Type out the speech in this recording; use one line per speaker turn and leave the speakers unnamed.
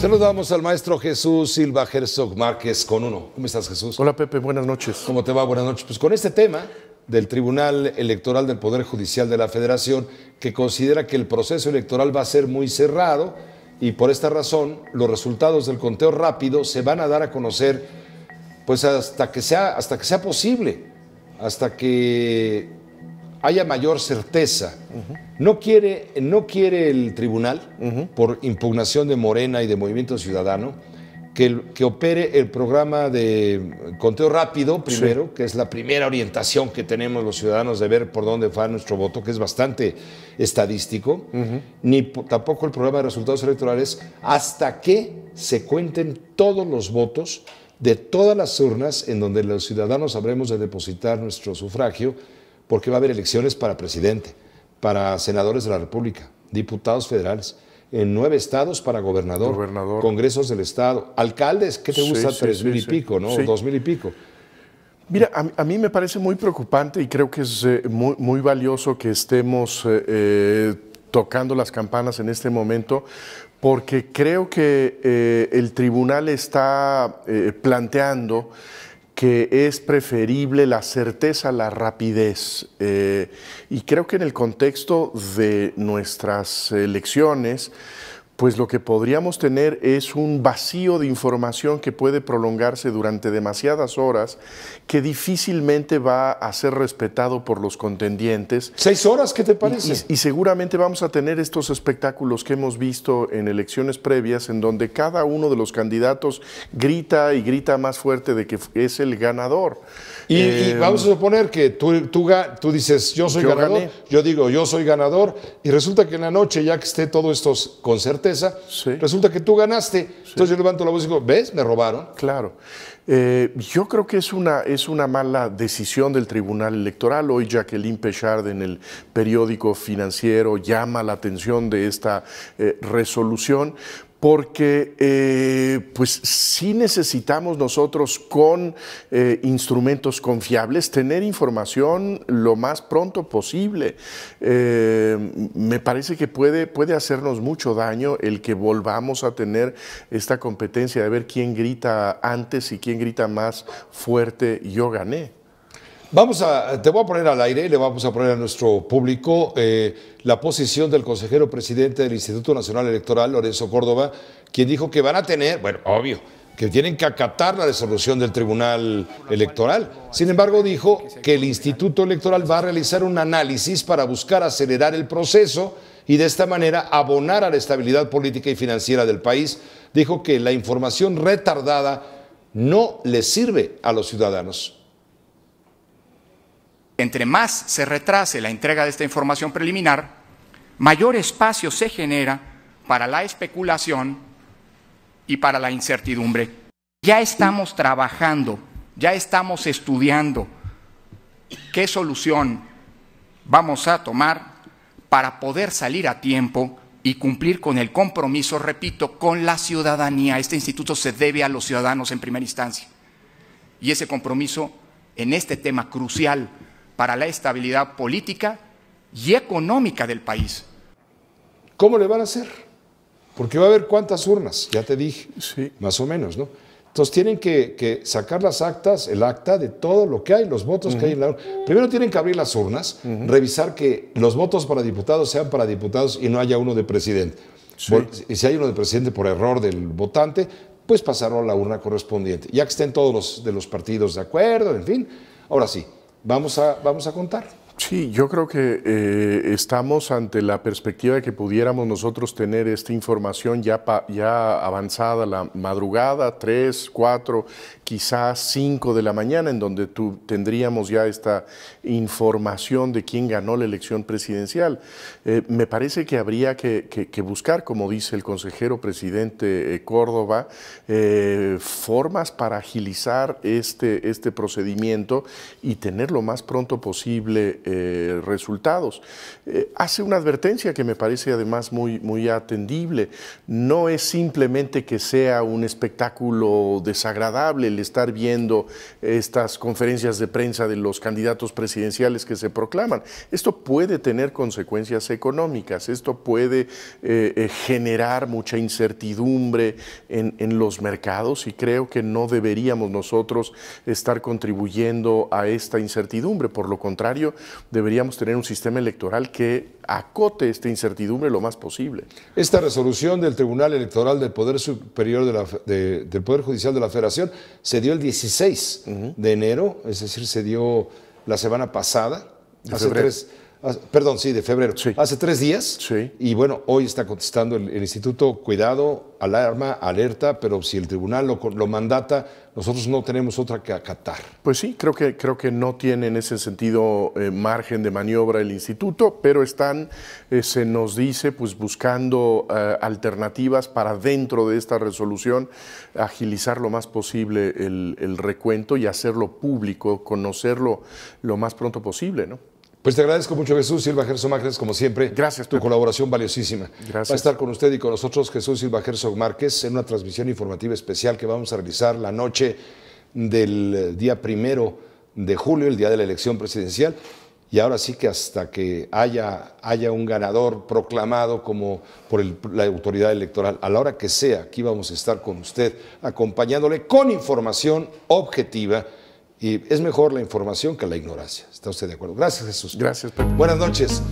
Saludamos al maestro Jesús Silva Herzog Márquez con uno. ¿Cómo estás, Jesús? Hola, Pepe, buenas noches. ¿Cómo te va? Buenas noches. Pues con este tema del Tribunal Electoral del Poder Judicial de la Federación, que considera que el proceso electoral va a ser muy cerrado y por esta razón los resultados del conteo rápido se van a dar a conocer pues hasta que sea, hasta que sea posible, hasta que haya mayor certeza. no, quiere, no quiere el tribunal, por impugnación de Morena y de Movimiento Ciudadano, que, que opere el programa de conteo rápido primero, que es la primera orientación que tenemos los ciudadanos de ver por dónde va nuestro voto, que es bastante estadístico, ni tampoco el programa de resultados electorales, hasta que se cuenten todos los votos de todas las urnas en donde los ciudadanos habremos de depositar nuestro sufragio porque va a haber elecciones para presidente, para senadores de la República, diputados federales, en nueve estados para gobernador, congresos del estado, alcaldes, ¿qué te gusta? Tres mil y pico, ¿no? Dos mil y pico.
Mira, a, mí me parece muy preocupante y creo que es eh, muy, valioso que estemos eh, eh, tocando las campanas en este momento, porque creo que el tribunal está planteando que es preferible la certeza, a la rapidez. Eh, y creo que en el contexto de nuestras elecciones, pues lo que podríamos tener es un vacío de información que puede prolongarse durante demasiadas horas, que difícilmente va a ser respetado por los contendientes. ¿Seis horas? ¿Qué te parece? Y, seguramente vamos a tener estos espectáculos que hemos visto en elecciones previas, en donde cada uno de los candidatos grita y grita más fuerte de que es el
ganador. Y, eh, vamos a suponer que tú, dices, yo soy ganador, yo digo, yo soy ganador, y resulta que en la noche, ya que esté todos estos concertos, resulta que tú ganaste. Entonces yo levanto la voz y digo, ¿ves? Me robaron. Claro. Eh, yo creo que
es una, es una mala decisión del Tribunal Electoral. Hoy Jacqueline Pechard en el periódico financiero llama la atención de esta eh, resolución porque si eh, pues necesitamos nosotros con eh, instrumentos confiables tener información lo más pronto posible. Eh, me parece que puede hacernos mucho daño el que volvamos a tener esta competencia de ver quién grita antes y quién grita más fuerte
yo gané. Vamos a, te voy a poner al aire, le vamos a poner a nuestro público eh, la posición del consejero presidente del Instituto Nacional Electoral, Lorenzo Córdoba, quien dijo que van a tener, bueno, obvio, que tienen que acatar la resolución del Tribunal Electoral. Sin embargo, dijo que el Instituto Electoral va a realizar un análisis para buscar acelerar el proceso y de esta manera abonar a la estabilidad política y financiera del país. Dijo que la información retardada no le sirve a los ciudadanos entre más se retrase la entrega de esta
información preliminar, mayor espacio se genera para la especulación y para la incertidumbre. Ya estamos trabajando, ya estamos estudiando qué solución vamos a tomar para poder salir a tiempo y cumplir con el compromiso, repito, con la ciudadanía. Este instituto se debe a los ciudadanos en primera instancia. Y ese compromiso en este tema crucial para la estabilidad política y económica del
país. ¿Cómo le van a hacer? Porque va a haber cuántas urnas, ya te dije, sí. más o menos, ¿no? Entonces tienen que, sacar las actas, el acta de todo lo que hay, los votos que hay en la urna. Primero tienen que abrir las urnas, revisar que los votos para diputados sean para diputados y no haya uno de presidente. Y si hay uno de presidente por error del votante, pues pasarlo a la urna correspondiente. Ya que estén todos los de los partidos de acuerdo, en fin. Ahora sí, vamos a, vamos a contar. Sí, yo creo que eh,
estamos ante la perspectiva de que pudiéramos nosotros tener esta información ya, ya avanzada la madrugada, 3, 4, quizás 5 de la mañana, en donde tú tendríamos ya esta información de quién ganó la elección presidencial. Eh, me parece que habría que, buscar, como dice el consejero presidente eh, Córdoba, formas para agilizar este, este procedimiento y tener lo más pronto posible eh, resultados. Eh, hace una advertencia que me parece además muy, muy atendible. No es simplemente que sea un espectáculo desagradable el estar viendo estas conferencias de prensa de los candidatos presidenciales que se proclaman. Esto puede tener consecuencias económicas, esto puede eh, generar mucha incertidumbre en, en los mercados y creo que no deberíamos nosotros estar contribuyendo a esta incertidumbre. Por lo contrario, deberíamos tener un sistema electoral
que acote esta incertidumbre lo más posible. Esta resolución del Tribunal Electoral del Poder Superior del Poder Judicial de la Federación se dio el 16 de enero, es decir, se dio la semana pasada, hace perdón, sí, de febrero, hace tres días. Sí. Y bueno, hoy está contestando el, Instituto Cuidado, Alarma, Alerta, pero si el tribunal lo, mandata, nosotros no tenemos otra que acatar.
Pues sí, creo que, creo que no tiene en ese sentido eh, margen de maniobra el instituto, pero están, eh, se nos dice, pues buscando eh, alternativas para dentro de esta resolución agilizar lo más posible el, el recuento y hacerlo
público, conocerlo lo más pronto posible, ¿no? Pues te agradezco mucho, Jesús Silva Gerson Márquez, como siempre. Gracias. Tu colaboración valiosísima. Gracias. Va a estar con usted y con nosotros Jesús Silva Gerson Márquez en una transmisión informativa especial que vamos a realizar la noche del día primero de julio, el día de la elección presidencial. Y ahora sí que hasta que haya, haya un ganador proclamado como por la autoridad electoral, a la hora que sea, aquí vamos a estar con usted, acompañándole con información objetiva y es mejor la información que la ignorancia. ¿Está usted de acuerdo? Gracias, Jesús. Gracias, Pedro. Buenas noches.